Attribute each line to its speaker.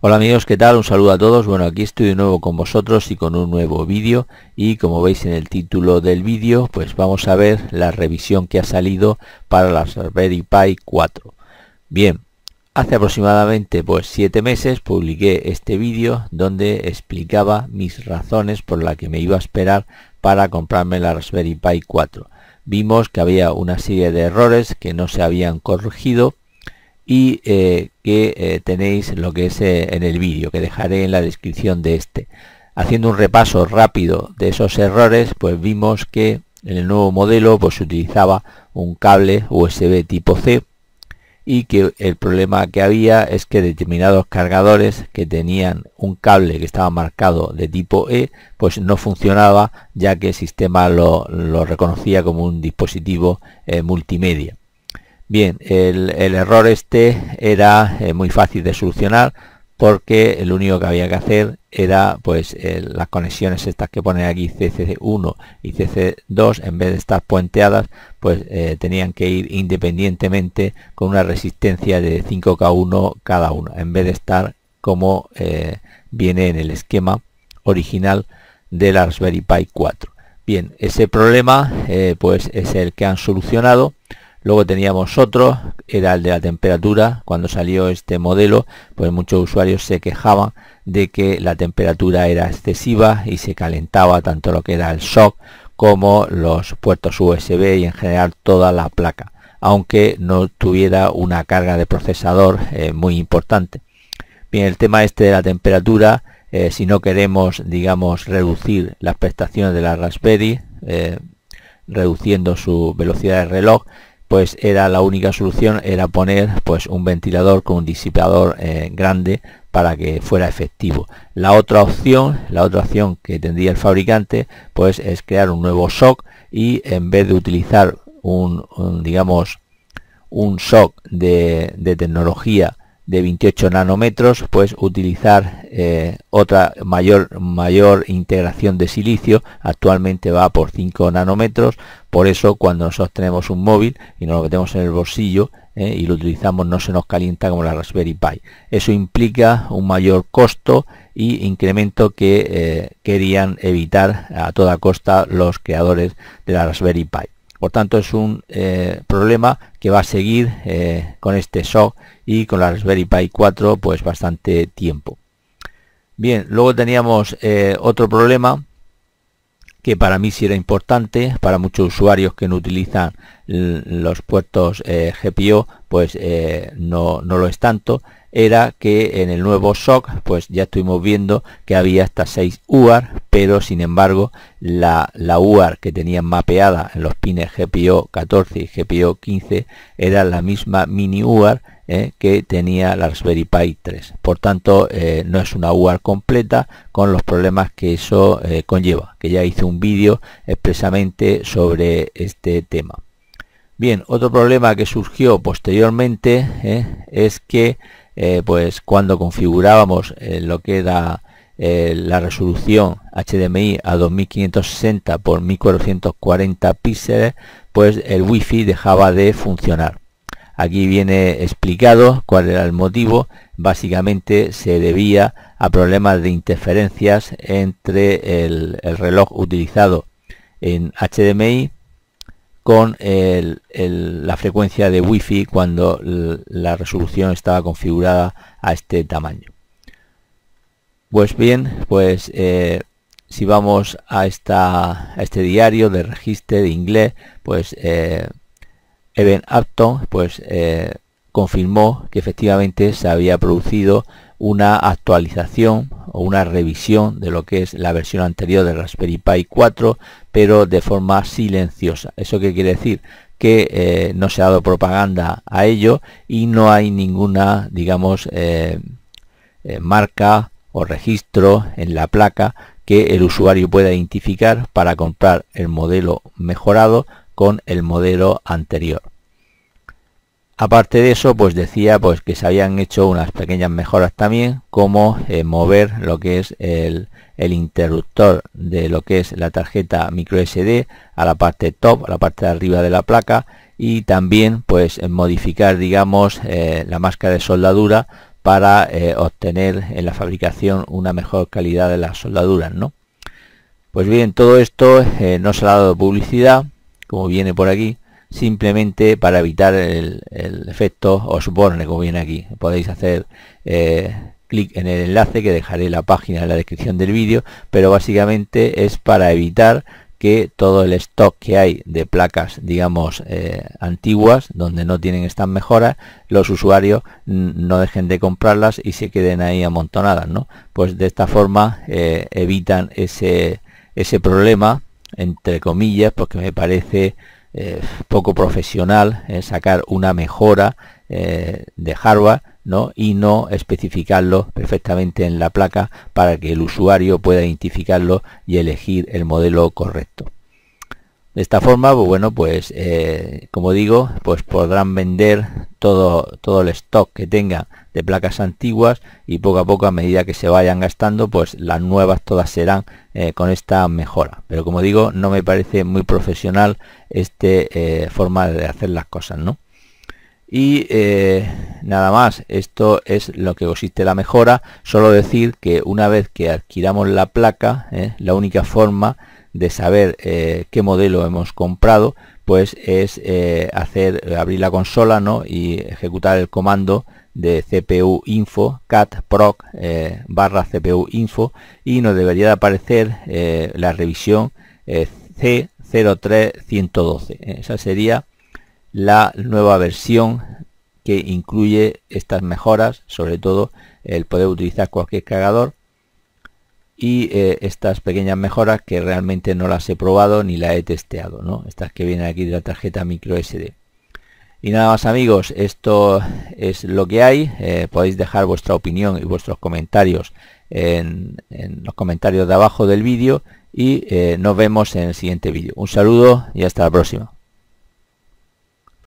Speaker 1: Hola amigos, ¿qué tal? Un saludo a todos. Bueno, aquí estoy de nuevo con vosotros y con un nuevo vídeo y como veis en el título del vídeo, pues vamos a ver la revisión que ha salido para la Raspberry Pi 4. Bien, hace aproximadamente pues 7 meses publiqué este vídeo donde explicaba mis razones por las que me iba a esperar para comprarme la Raspberry Pi 4. Vimos que había una serie de errores que no se habían corregido y eh, que eh, tenéis lo que es eh, en el vídeo que dejaré en la descripción de este haciendo un repaso rápido de esos errores pues vimos que en el nuevo modelo pues se utilizaba un cable USB tipo C y que el problema que había es que determinados cargadores que tenían un cable que estaba marcado de tipo E pues no funcionaba ya que el sistema lo reconocía como un dispositivo multimedia Bien, el, error este era eh, muy fácil de solucionar porque lo único que había que hacer era pues las conexiones estas que ponen aquí CC1 y CC2 en vez de estar puenteadas pues eh, tenían que ir independientemente con una resistencia de 5K1 cada uno en vez de estar como eh, viene en el esquema original de la Raspberry Pi 4. Bien, ese problema pues es el que han solucionado Luego teníamos otro, era el de la temperatura. Cuando salió este modelo, pues muchos usuarios se quejaban de que la temperatura era excesiva y se calentaba tanto lo que era el shock como los puertos USB y en general toda la placa, aunque no tuviera una carga de procesador eh, muy importante. Bien, el tema este de la temperatura, eh, si no queremos, digamos, reducir las prestaciones de la Raspberry, eh, reduciendo su velocidad de reloj, pues era la única solución era poner pues un ventilador con un disipador eh, grande para que fuera efectivo la otra opción la otra opción que tendría el fabricante pues es crear un nuevo shock y en vez de utilizar un, digamos un shock de tecnología de 28 nanómetros, pues utilizar eh, otra mayor, mayor integración de silicio, actualmente va por 5 nanómetros, por eso cuando nosotros tenemos un móvil y nos lo metemos en el bolsillo eh, y lo utilizamos no se nos calienta como la Raspberry Pi. Eso implica un mayor costo y incremento que eh, querían evitar a toda costa los creadores de la Raspberry Pi. Por tanto, es un eh, problema que va a seguir eh, con este SOC y con la Raspberry Pi 4 pues bastante tiempo. Bien, luego teníamos eh, otro problema que para mí sí era importante, para muchos usuarios que no utilizan los puertos eh, GPO pues eh, no, no, lo es tanto era que en el nuevo SOC pues ya estuvimos viendo que había hasta 6 UAR pero sin embargo la, la UAR que tenían mapeada en los pines GPO 14 y GPO 15 era la misma mini UAR eh, que tenía la Raspberry Pi 3 por tanto no es una UAR completa con los problemas que eso conlleva que ya hice un vídeo expresamente sobre este tema Bien, otro problema que surgió posteriormente eh, es que eh, pues cuando configurábamos eh, lo que era la resolución HDMI a 2560 por 1440 píxeles, pues el Wi-Fi dejaba de funcionar. Aquí viene explicado cuál era el motivo. Básicamente se debía a problemas de interferencias entre el reloj utilizado en HDMI con el, la frecuencia de Wi-Fi cuando la resolución estaba configurada a este tamaño. Pues bien, pues eh, si vamos a, esta, este diario de registro de inglés, pues eh, Evan Upton pues, eh, confirmó que efectivamente se había producido una actualización o una revisión de lo que es la versión anterior de Raspberry Pi 4, pero de forma silenciosa. ¿Eso qué quiere decir? que eh, no se ha dado propaganda a ello y no hay ninguna, digamos, eh, eh, marca o registro en la placa que el usuario pueda identificar para comprar el modelo mejorado con el modelo anterior. Aparte de eso, pues decía pues que se habían hecho unas pequeñas mejoras también, como eh, mover lo que es el, interruptor de lo que es la tarjeta micro SD a la parte top, a la parte de arriba de la placa, y también pues eh, modificar, digamos, eh, la máscara de soldadura para obtener en la fabricación una mejor calidad de las soldaduras, ¿no? Pues bien, todo esto no se ha dado publicidad, como viene por aquí simplemente para evitar el, el efecto Osborne, como viene aquí. Podéis hacer eh, clic en el enlace que dejaré la página en la descripción del vídeo, pero básicamente es para evitar que todo el stock que hay de placas, digamos, eh, antiguas, donde no tienen estas mejoras, los usuarios no dejen de comprarlas y se queden ahí amontonadas, ¿no? Pues de esta forma eh, evitan ese, ese problema, entre comillas, porque me parece eh, poco profesional eh, sacar una mejora eh, de hardware y no especificarlo perfectamente en la placa para que el usuario pueda identificarlo y elegir el modelo correcto. De esta forma, pues bueno, pues eh, como digo, pues podrán vender todo, todo el stock que tengan de placas antiguas y poco a poco a medida que se vayan gastando, pues las nuevas todas serán eh, con esta mejora. Pero como digo, no me parece muy profesional este eh, forma de hacer las cosas, ¿no? y nada más esto es lo que consiste la mejora solo decir que una vez que adquiramos la placa la única forma de saber eh, qué modelo hemos comprado, pues es eh, hacer, abrir la consola ¿no? y ejecutar el comando de cpu info cat proc eh, barra cpu info y nos debería de aparecer la revisión C03112 esa sería la nueva versión que incluye estas mejoras sobre todo el poder utilizar cualquier cargador y eh, estas pequeñas mejoras que realmente no las he probado ni las he testeado, ¿no? Estas que vienen aquí de la tarjeta micro SD. Y nada más amigos, esto es lo que hay. Eh, podéis dejar vuestra opinión y vuestros comentarios en, los comentarios de abajo del vídeo y eh, nos vemos en el siguiente vídeo. Un saludo y hasta la próxima.